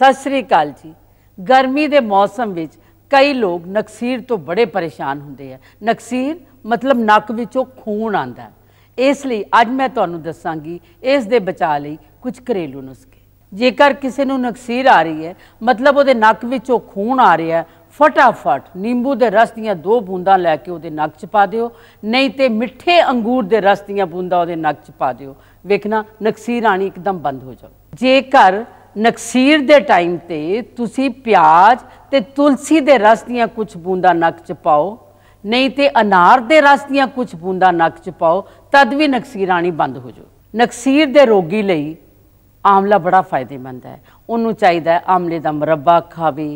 ਸਤਿ ਸ੍ਰੀ ਅਕਾਲ ਜੀ ਗਰਮੀ ਦੇ ਮੌਸਮ ਵਿੱਚ ਕਈ ਲੋਕ ਨਕਸੀਰ ਤੋਂ ਬੜੇ ਪਰੇਸ਼ਾਨ ਹੁੰਦੇ ਆ ਨਕਸੀਰ ਮਤਲਬ ਨੱਕ ਵਿੱਚੋਂ ਖੂਨ ਆਂਦਾ ਇਸ ਲਈ ਅੱਜ ਮੈਂ ਤੁਹਾਨੂੰ ਦੱਸਾਂਗੀ ਇਸ ਦੇ ਬਚਾਅ ਲਈ ਕੁਝ ਘਰੇਲੂ ਨੁਸਖੇ ਜੇਕਰ ਕਿਸੇ ਨੂੰ ਨਕਸੀਰ ਆ ਰਹੀ ਹੈ ਮਤਲਬ ਉਹਦੇ ਨੱਕ ਵਿੱਚੋਂ ਖੂਨ ਆ ਰਿਹਾ ਫਟਾਫਟ ਨਿੰਬੂ ਦੇ ਰਸ ਦੀਆਂ ਦੋ ਬੂੰਦਾਂ ਲੈ ਕੇ ਉਹਦੇ ਨੱਕ 'ਚ ਪਾ ਦਿਓ ਨਹੀਂ ਤੇ ਮਿੱਠੇ ਅੰਗੂਰ ਦੇ ਰਸ ਦੀਆਂ ਬੂੰਦਾਂ ਉਹਦੇ ਨੱਕ 'ਚ ਪਾ ਦਿਓ ਵੇਖਣਾ ਨਕਸੀਰ ਆਣੀ ਇੱਕਦਮ ਬੰਦ ਹੋ ਜਾਊ ਜੇਕਰ ਨਕਸੀਰ ਦੇ ਟਾਈਮ ਤੇ ਤੁਸੀਂ ਪਿਆਜ਼ ਤੇ ਤੁਲਸੀ ਦੇ ਰਸ ਦੀਆਂ ਕੁਝ ਬੂੰਦਾਂ ਨੱਕ 'ਚ ਪਾਓ ਨਹੀਂ ਤੇ ਅਨਾਰ ਦੇ ਰਸ ਦੀਆਂ ਕੁਝ ਬੂੰਦਾਂ ਨੱਕ 'ਚ ਪਾਓ ਤਦ ਵੀ ਨਕਸੀਰਾਣੀ ਬੰਦ ਹੋ ਜਾਓ ਨਕਸੀਰ ਦੇ ਰੋਗੀ ਲਈ ਆਮਲਾ ਬੜਾ ਫਾਇਦੇਮੰਦ ਹੈ ਉਹਨੂੰ ਚਾਹੀਦਾ ਹੈ ਆਮਲੇ ਦਾ ਮਰੱਬਾ ਖਾਵੇ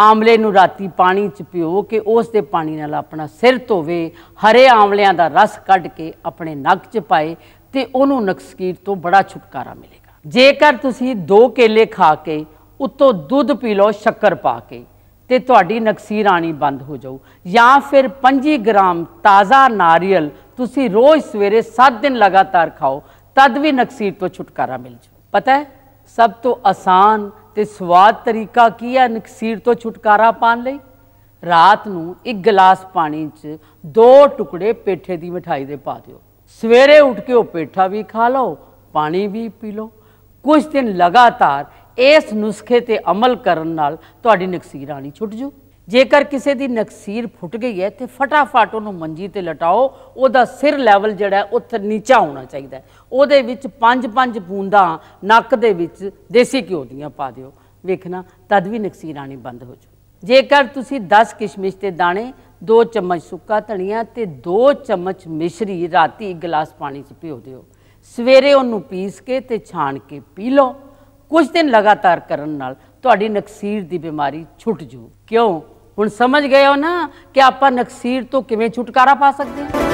ਆਮਲੇ ਨੂੰ ਰਾਤੀ ਪਾਣੀ ਚ ਪਿਓ ਕੇ ਉਸ ਦੇ ਪਾਣੀ ਨਾਲ ਆਪਣਾ ਸਿਰ ਧੋਵੇ ਹਰੇ ਆਮਲਿਆਂ ਦਾ ਰਸ ਕੱਢ ਕੇ ਆਪਣੇ ਨੱਕ ਚ ਪਾਏ ਤੇ ਉਹਨੂੰ ਨਕਸੀਰ ਤੋਂ ਬੜਾ ਛੁਟਕਾਰਾ ਮਿਲੇ ਜੇਕਰ ਤੁਸੀਂ ਦੋ ਕੇਲੇ ਖਾ ਕੇ ਉੱਤੋਂ ਦੁੱਧ ਪੀ ਲਓ ਸ਼ੱਕਰ ਪਾ ਕੇ ਤੇ ਤੁਹਾਡੀ ਨਕਸੀਰ ਆਣੀ ਬੰਦ ਹੋ ਜਾਊ ਜਾਂ ਫਿਰ 25 ਗ੍ਰਾਮ ਤਾਜ਼ਾ ਨਾਰੀਅਲ ਤੁਸੀਂ ਰੋਜ਼ ਸਵੇਰੇ 7 ਦਿਨ ਲਗਾਤਾਰ ਖਾਓ ਤਦ ਵੀ ਨਕਸੀਰ ਤੋਂ ਛੁਟਕਾਰਾ ਮਿਲ ਜੂ ਪਤਾ ਹੈ ਸਭ ਤੋਂ ਆਸਾਨ ਤੇ ਸਵਾਦ ਤਰੀਕਾ ਕੀ ਹੈ ਨਕਸੀਰ ਤੋਂ ਛੁਟਕਾਰਾ ਪਾਣ ਲਈ ਰਾਤ ਨੂੰ ਇੱਕ ਗਲਾਸ ਪਾਣੀ 'ਚ ਦੋ ਟੁਕੜੇ ਪੇਠੇ ਦੀ ਮਠਾਈ ਦੇ ਪਾ ਦਿਓ ਸਵੇਰੇ ਉੱਠ ਕੇ ਉਹ ਪੇਠਾ ਵੀ ਖਾ ਲਓ ਪਾਣੀ ਵੀ ਪੀ ਲਓ ਕੁਝ ਦਿਨ ਲਗਾਤਾਰ ਇਸ ਨੁਸਖੇ ਤੇ ਅਮਲ ਕਰਨ ਨਾਲ ਤੁਹਾਡੀ ਨਕਸੀਰ ਆਣੀ ਛੁੱਟ ਜੂ ਜੇਕਰ ਕਿਸੇ ਦੀ ਨਕਸੀਰ ਫੁੱਟ ਗਈ ਹੈ ਤੇ ਫਟਾਫਟ ਉਹਨੂੰ ਮੰਜੀ ਤੇ ਲਟਾਓ ਉਹਦਾ ਸਿਰ ਲੈਵਲ ਜਿਹੜਾ ਉੱਥੇ ਨੀਚਾ ਹੋਣਾ ਚਾਹੀਦਾ ਉਹਦੇ ਵਿੱਚ ਪੰਜ ਪੰਜ ਬੂੰਦਾਂ ਨੱਕ ਦੇ ਵਿੱਚ ਦੇਸੀ ਘਿਓ ਦੀਆਂ ਪਾ ਦਿਓ ਵੇਖਣਾ ਤਦ ਵੀ ਨਕਸੀਰ ਆਣੀ ਬੰਦ ਹੋ ਜੂ ਜੇਕਰ ਤੁਸੀਂ 10 ਕਿਸ਼ਮਿਸ਼ ਦੇ ਦਾਣੇ 2 ਚਮਚ ਸੁੱਕਾ ਧਨੀਆ ਤੇ 2 ਚਮਚ ਮਿਸ਼ਰੀ ਰਾਤੀ ਗਲਾਸ ਪਾਣੀ 'ਚ ਭਿਓ ਦਿਓ ਸਵੇਰੇ ਉਹਨੂੰ ਪੀਸ ਕੇ ਤੇ ਛਾਣ ਕੇ ਪੀ ਲਓ ਕੁਝ ਦਿਨ ਲਗਾਤਾਰ ਕਰਨ ਨਾਲ ਤੁਹਾਡੀ ਨਕਸੀਰ ਦੀ ਬਿਮਾਰੀ ਛੁੱਟ ਜੂ ਕਿਉਂ ਹੁਣ ਸਮਝ ਗਏ ਹੋ ਨਾ ਕਿ ਆਪਾਂ ਨਕਸੀਰ ਤੋਂ ਕਿਵੇਂ ਛੁਟਕਾਰਾ ਪਾ ਸਕਦੇ ਹਾਂ